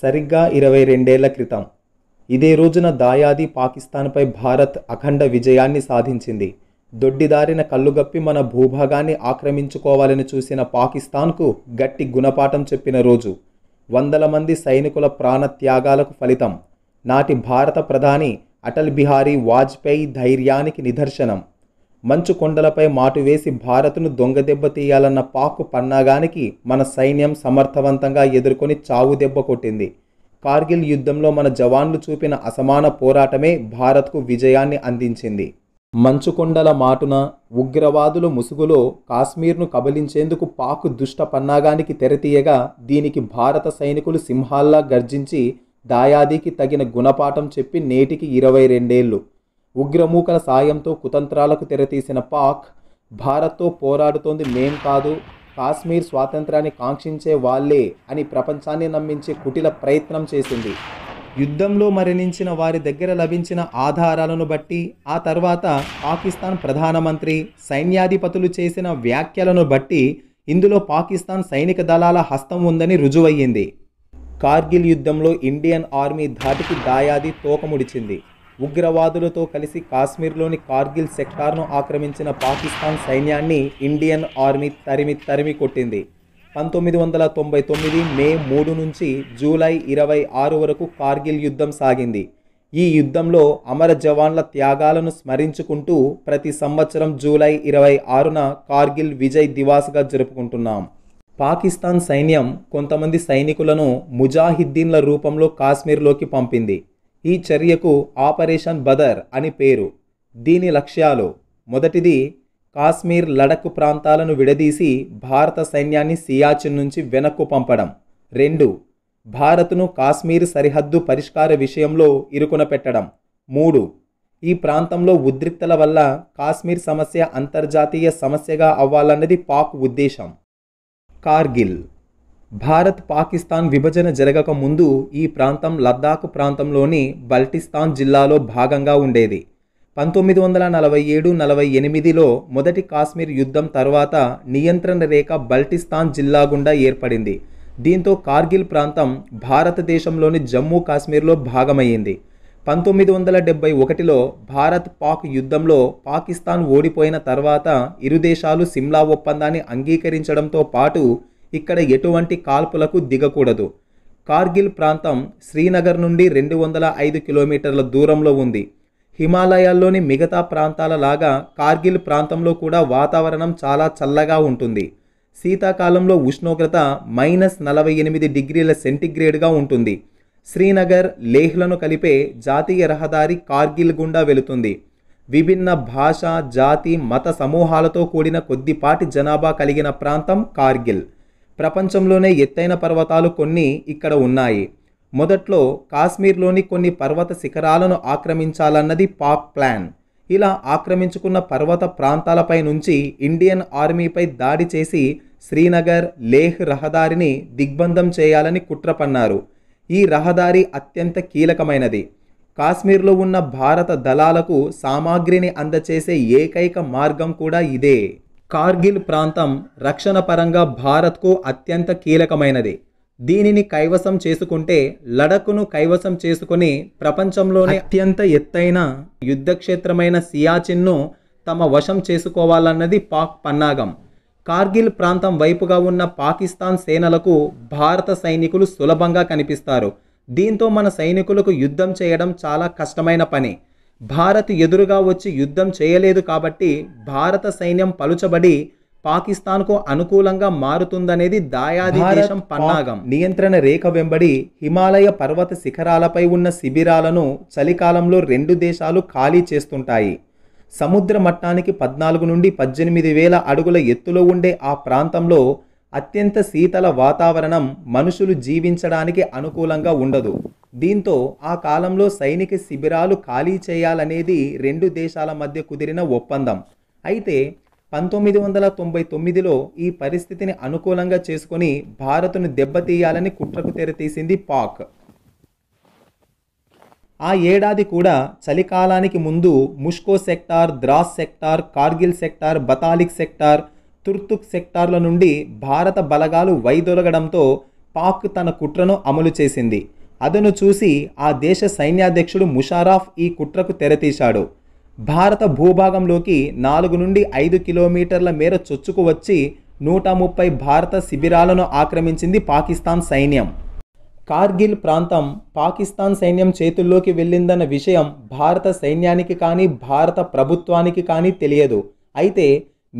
సరిగ్గా ఇరవై రెండేళ్ల క్రితం ఇదే రోజున దాయాది పాకిస్తాన్పై భారత్ అఖండ విజయాన్ని సాధించింది దొడ్డిదారిన కళ్ళుగప్పి మన భూభాగాన్ని ఆక్రమించుకోవాలని చూసిన పాకిస్తాన్కు గట్టి గుణపాఠం చెప్పిన రోజు వందల మంది సైనికుల ప్రాణత్యాగాలకు ఫలితం నాటి భారత ప్రధాని అటల్ బిహారీ వాజ్పేయి ధైర్యానికి నిదర్శనం మంచు కొండలపై మాటు వేసి భారత్ను దొంగదెబ్బ తీయాలన్న పాకు పన్నాగానికి మన సైన్యం సమర్థవంతంగా ఎదుర్కొని చావు దెబ్బ కొట్టింది కార్గిల్ యుద్ధంలో మన జవాన్లు చూపిన అసమాన పోరాటమే భారత్కు విజయాన్ని అందించింది మంచుకొండల మాటున ఉగ్రవాదుల ముసుగులో కాశ్మీర్ను కబలించేందుకు పాకు దుష్ట పన్నాగానికి తెరతీయగా దీనికి భారత సైనికులు సింహాల్లా గర్జించి దాయాదికి తగిన గుణపాఠం చెప్పి నేటికి ఇరవై రెండేళ్లు ఉగ్రమూకల సాయంతో కుతంత్రాలకు తెరతీసిన పాక్ భారత్తో పోరాడుతోంది మేం కాదు కాశ్మీర్ స్వాతంత్రాన్ని కాంక్షించే వాళ్ళే అని ప్రపంచాన్ని నమ్మించే కుటిల ప్రయత్నం చేసింది యుద్ధంలో మరణించిన వారి దగ్గర లభించిన ఆధారాలను బట్టి ఆ తర్వాత పాకిస్తాన్ ప్రధానమంత్రి సైన్యాధిపతులు చేసిన వ్యాఖ్యలను బట్టి ఇందులో పాకిస్తాన్ సైనిక దళాల హస్తం ఉందని రుజువయ్యింది కార్గిల్ యుద్ధంలో ఇండియన్ ఆర్మీ ధాటికి దాయాది తోకముడిచింది ఉగ్రవాదులతో కలిసి కాశ్మీర్లోని కార్గిల్ సెక్టార్ను ఆక్రమించిన పాకిస్తాన్ సైన్యాన్ని ఇండియన్ ఆర్మీ తరిమి తరిమి కొట్టింది పంతొమ్మిది వందల తొంభై తొమ్మిది మే మూడు నుంచి జూలై ఇరవై ఆరు వరకు కార్గిల్ యుద్ధం సాగింది ఈ యుద్ధంలో అమర జవాన్ల త్యాగాలను స్మరించుకుంటూ ప్రతి సంవత్సరం జూలై ఇరవై ఆరున కార్గిల్ విజయ్ దివాస్గా జరుపుకుంటున్నాం పాకిస్తాన్ సైన్యం కొంతమంది సైనికులను ముజాహిద్దీన్ల రూపంలో కాశ్మీర్లోకి పంపింది ఈ చర్యకు ఆపరేషన్ బదర్ అని పేరు దీని లక్ష్యాలు మొదటిది కాశ్మీర్ లడక్ ప్రాంతాలను విడదీసి భారత సైన్యాన్ని సియాచిన్ నుంచి వెనక్కు పంపడం రెండు భారత్ను కాశ్మీర్ సరిహద్దు పరిష్కార విషయంలో ఇరుకున పెట్టడం మూడు ఈ ప్రాంతంలో ఉద్రిక్తల వల్ల కాశ్మీర్ సమస్య అంతర్జాతీయ సమస్యగా అవ్వాలన్నది పాక్ ఉద్దేశం కార్గిల్ భారత్ పాకిస్తాన్ విభజన జరగక ముందు ఈ ప్రాంతం లద్దాఖ్ ప్రాంతంలోని బల్టిస్తాన్ జిల్లాలో భాగంగా ఉండేది పంతొమ్మిది వందల నలభై ఏడు నలభై ఎనిమిదిలో మొదటి కాశ్మీర్ యుద్ధం తర్వాత నియంత్రణ రేఖ బల్టిస్తాన్ జిల్లా గుండా ఏర్పడింది దీంతో కార్గిల్ ప్రాంతం భారతదేశంలోని జమ్మూ కాశ్మీర్లో భాగమయ్యింది పంతొమ్మిది వందల డెబ్బై ఒకటిలో భారత్ పాక్ యుద్ధంలో పాకిస్తాన్ ఓడిపోయిన తర్వాత ఇరు దేశాలు సిమ్లా ఒప్పందాన్ని అంగీకరించడంతో పాటు ఇక్కడ ఎటువంటి కాల్పులకు దిగకూడదు కార్గిల్ ప్రాంతం శ్రీనగర్ నుండి రెండు వందల ఐదు కిలోమీటర్ల దూరంలో ఉంది హిమాలయాల్లోని మిగతా ప్రాంతాల లాగా కార్గిల్ ప్రాంతంలో కూడా వాతావరణం చాలా చల్లగా ఉంటుంది శీతాకాలంలో ఉష్ణోగ్రత మైనస్ నలభై ఎనిమిది డిగ్రీల సెంటిగ్రేడ్గా ఉంటుంది శ్రీనగర్ లేహ్లను కలిపే జాతీయ రహదారి కార్గిల్ గుండా వెళుతుంది విభిన్న భాష జాతి మత సమూహాలతో కూడిన కొద్దిపాటి జనాభా కలిగిన ప్రాంతం కార్గిల్ ప్రపంచంలోనే ఎత్తైన పర్వతాలు కొన్ని ఇక్కడ ఉన్నాయి మొదట్లో కాశ్మీర్లోని కొన్ని పర్వత శిఖరాలను ఆక్రమించాలన్నది పాక్ ప్లాన్ ఇలా ఆక్రమించుకున్న పర్వత ప్రాంతాలపై నుంచి ఇండియన్ ఆర్మీపై దాడి చేసి శ్రీనగర్ లేహ్ రహదారిని దిగ్బంధం చేయాలని కుట్రపన్నారు ఈ రహదారి అత్యంత కీలకమైనది కాశ్మీర్లో ఉన్న భారత దళాలకు సామాగ్రిని అందచేసే ఏకైక మార్గం కూడా ఇదే కార్గిల్ ప్రాంతం రక్షణ పరంగా భారత్కు అత్యంత కీలకమైనది దీనిని కైవసం చేసుకుంటే లడఖ్ను కైవసం చేసుకుని ప్రపంచంలోనే అత్యంత ఎత్తైన యుద్ధక్షేత్రమైన సియాచిన్ను తమ వశం చేసుకోవాలన్నది పాక్ పన్నాగం కార్గిల్ ప్రాంతం వైపుగా ఉన్న పాకిస్తాన్ సేనలకు భారత సైనికులు సులభంగా కనిపిస్తారు దీంతో మన సైనికులకు యుద్ధం చేయడం చాలా కష్టమైన పని భారత్ ఎదురుగా వచ్చి యుద్ధం చేయలేదు కాబట్టి భారత సైన్యం పలుచబడి పాకిస్తాన్కు అనుకూలంగా మారుతుందనేది దాయాది దేశం పన్నాగం నియంత్రణ రేఖ వెంబడి హిమాలయ పర్వత శిఖరాలపై ఉన్న శిబిరాలను చలికాలంలో రెండు దేశాలు ఖాళీ చేస్తుంటాయి సముద్ర మట్టానికి పద్నాలుగు నుండి పద్దెనిమిది వేల అడుగుల ఎత్తులో ఉండే ఆ ప్రాంతంలో అత్యంత శీతల వాతావరణం మనుషులు జీవించడానికి అనుకూలంగా ఉండదు దీంతో ఆ కాలంలో సైనిక శిబిరాలు ఖాళీ చేయాలనేది రెండు దేశాల మధ్య కుదిరిన ఒప్పందం అయితే పంతొమ్మిది వందల తొంభై తొమ్మిదిలో ఈ పరిస్థితిని అనుకూలంగా చేసుకుని భారత్ను దెబ్బతీయాలని కుట్రకు తెరతీసింది పాక్ ఆ ఏడాది కూడా చలికాలానికి ముందు Mushkoh sector Dras sector Kargil sector Batalik sector Turtuk సెక్టార్ల నుండి భారత బలగాలు వైదొలగడంతో పాక్ తన కుట్రను అమలు చేసింది అదను చూసి ఆ దేశ సైన్యాధ్యక్షుడు ముషారాఫ్ ఈ కుట్రకు తెరతీశాడు భారత భూభాగంలోకి నాలుగు నుండి ఐదు కిలోమీటర్ల మేర చొచ్చుకు వచ్చి నూట ముప్పై భారత శిబిరాలను ఆక్రమించింది పాకిస్తాన్ సైన్యం కార్గిల్ ప్రాంతం పాకిస్తాన్ సైన్యం చేతుల్లోకి వెళ్ళిందన్న విషయం భారత సైన్యానికి కానీ భారత ప్రభుత్వానికి కానీ తెలియదు అయితే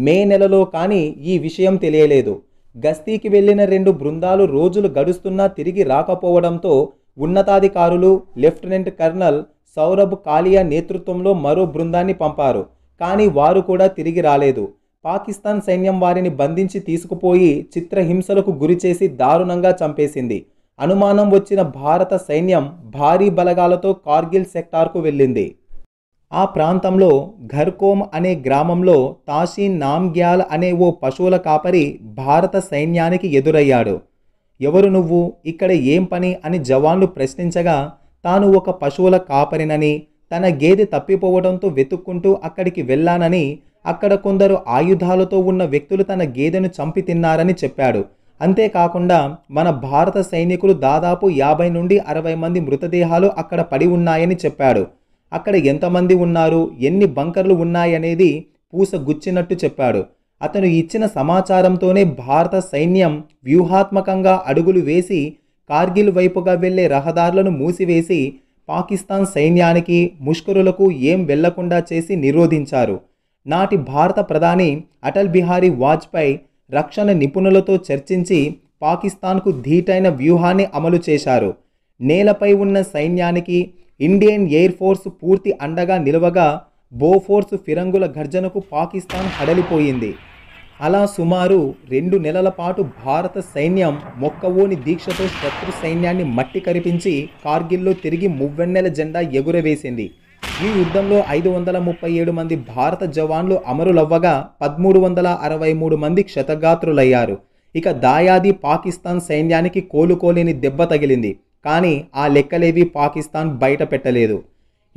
మే నెలలో కానీ ఈ విషయం తెలియలేదు గస్తీకి వెళ్లిన రెండు బృందాలు రోజులు గడుస్తున్నా తిరిగి రాకపోవడంతో ఉన్నతాధికారులు లెఫ్టినెంట్ కర్నల్ సౌరభ్ కాలియా నేతృత్వంలో మరో బృందాన్ని పంపారు కానీ వారు కూడా తిరిగి రాలేదు పాకిస్తాన్ సైన్యం వారిని బంధించి తీసుకుపోయి చిత్రహింసలకు గురిచేసి దారుణంగా చంపేసింది అనుమానం వచ్చిన భారత సైన్యం భారీ బలగాలతో కార్గిల్ సెక్టార్కు వెళ్ళింది ఆ ప్రాంతంలో ఘర్కోమ్ అనే గ్రామంలో తాషీన్ నామ్గ్యాల్ అనే ఓ పశువుల కాపరి భారత సైన్యానికి ఎదురయ్యాడు ఎవరు నువ్వు ఇక్కడ ఏం పని అని జవాన్లు ప్రశ్నించగా తాను ఒక పశువుల కాపరినని తన గేదె తప్పిపోవడంతో వెతుక్కుంటూ అక్కడికి వెళ్ళానని అక్కడ కొందరు ఆయుధాలతో ఉన్న వ్యక్తులు తన గేదెను చంపి తిన్నారని చెప్పాడు అంతేకాకుండా మన భారత సైనికులు దాదాపు యాభై నుండి అరవై మంది మృతదేహాలు అక్కడ పడి ఉన్నాయని చెప్పాడు అక్కడ ఎంతమంది ఉన్నారు ఎన్ని బంకర్లు ఉన్నాయనేది పూస గుచ్చినట్టు చెప్పాడు అతను ఇచ్చిన సమాచారంతోనే భారత సైన్యం వ్యూహాత్మకంగా అడుగులు వేసి కార్గిల్ వైపుగా వెళ్లే రహదారులను మూసివేసి పాకిస్తాన్ సైన్యానికి ముష్కరులకు ఏం వెళ్లకుండా చేసి నిరోధించారు నాటి భారత ప్రధాని అటల్ బిహారీ వాజ్పేయి రక్షణ నిపుణులతో చర్చించి పాకిస్తాన్కు ధీటైన వ్యూహాన్ని అమలు చేశారు నేలపై ఉన్న సైన్యానికి ఇండియన్ ఎయిర్ ఫోర్స్ పూర్తి అండగా నిలవగా బోఫోర్స్ ఫిరంగుల గర్జనకు పాకిస్తాన్ హడలిపోయింది అలా సుమారు రెండు నెలల పాటు భారత సైన్యం మొక్కవోని దీక్షతో శత్రు సైన్యాన్ని మట్టి కరిపించి కార్గిల్లో తిరిగి మువ్వెన్నెల జెండా ఎగురవేసింది ఈ యుద్ధంలో ఐదు వందల ముప్పై ఏడు మంది భారత జవాన్లు అమరులవ్వగా పదమూడు వందల అరవై మూడు మంది క్షతగాత్రులయ్యారు ఇక దాయాది పాకిస్తాన్ సైన్యానికి కోలుకోలేని దెబ్బ తగిలింది కానీ ఆ లెక్కలేవి పాకిస్తాన్ బయట పెట్టలేదు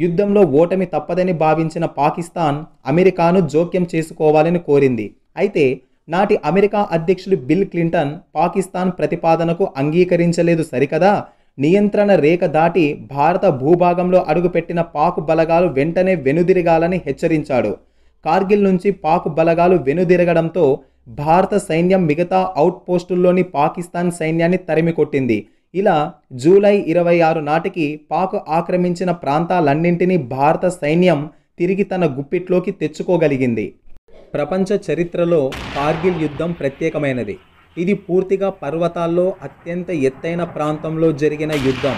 యుద్ధంలో ఓటమి తప్పదని భావించిన పాకిస్తాన్ అమెరికాను జోక్యం చేసుకోవాలని కోరింది అయితే నాటి అమెరికా అధ్యక్షులు బిల్ క్లింటన్ పాకిస్తాన్ ప్రతిపాదనకు అంగీకరించలేదు సరికదా నియంత్రణ రేఖ దాటి భారత భూభాగంలో అడుగుపెట్టిన పాకు బలగాలు వెంటనే వెనుదిరగాలని హెచ్చరించాడు కార్గిల్ నుంచి పాకు బలగాలు వెనుదిరగడంతో భారత సైన్యం మిగతా అవుట్ పోస్టుల్లోని పాకిస్తాన్ సైన్యాన్ని తరిమికొట్టింది ఇలా జూలై ఇరవై ఆరు నాటికి పాక్ ఆక్రమించిన ప్రాంతాలన్నింటినీ భారత సైన్యం తిరిగి తన గుప్పిట్లోకి తెచ్చుకోగలిగింది ప్రపంచ చరిత్రలో కార్గిల్ యుద్ధం ప్రత్యేకమైనది ఇది పూర్తిగా పర్వతాల్లో అత్యంత ఎత్తైన ప్రాంతంలో జరిగిన యుద్ధం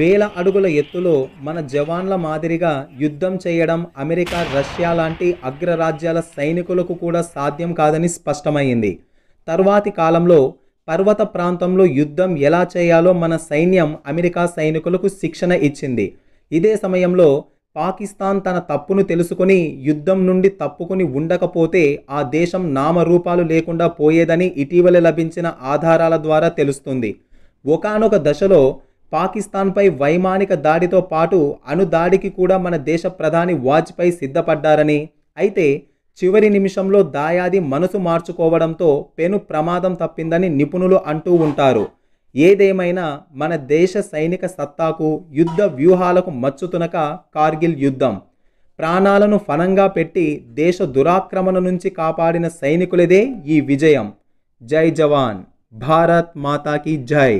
వేల అడుగుల ఎత్తులో మన జవాన్ల మాదిరిగా యుద్ధం చేయడం అమెరికా రష్యా లాంటి అగ్రరాజ్యాల సైనికులకు కూడా సాధ్యం కాదని స్పష్టమైంది తర్వాతి కాలంలో పర్వత ప్రాంతంలో యుద్ధం ఎలా చేయాలో మన సైన్యం అమెరికా సైనికులకు శిక్షణ ఇచ్చింది ఇదే సమయంలో పాకిస్తాన్ తన తప్పును తెలుసుకుని యుద్ధం నుండి తప్పుకుని ఉండకపోతే ఆ దేశం నామరూపాలు లేకుండా పోయేదని ఇటీవల లభించిన ఆధారాల ద్వారా తెలుస్తుంది ఒకనొక దశలో పాకిస్తాన్పై వైమానిక దాడితో పాటు అణుదాడికి కూడా మన దేశ ప్రధాని వాజ్పేయి సిద్ధపడ్డారని అయితే చివరి నిమిషంలో దాయాది మనసు మార్చుకోవడంతో పెను ప్రమాదం తప్పిందని నిపుణులు అంటూ ఉంటారు ఏదేమైనా మన దేశ సైనిక సత్తాకు యుద్ధ వ్యూహాలకు మచ్చుతునక కార్గిల్ యుద్ధం ప్రాణాలను ఫనంగా పెట్టి దేశ దురాక్రమణ నుంచి కాపాడిన సైనికులదే ఈ విజయం జై జవాన్ భారత్ మాతాకి జై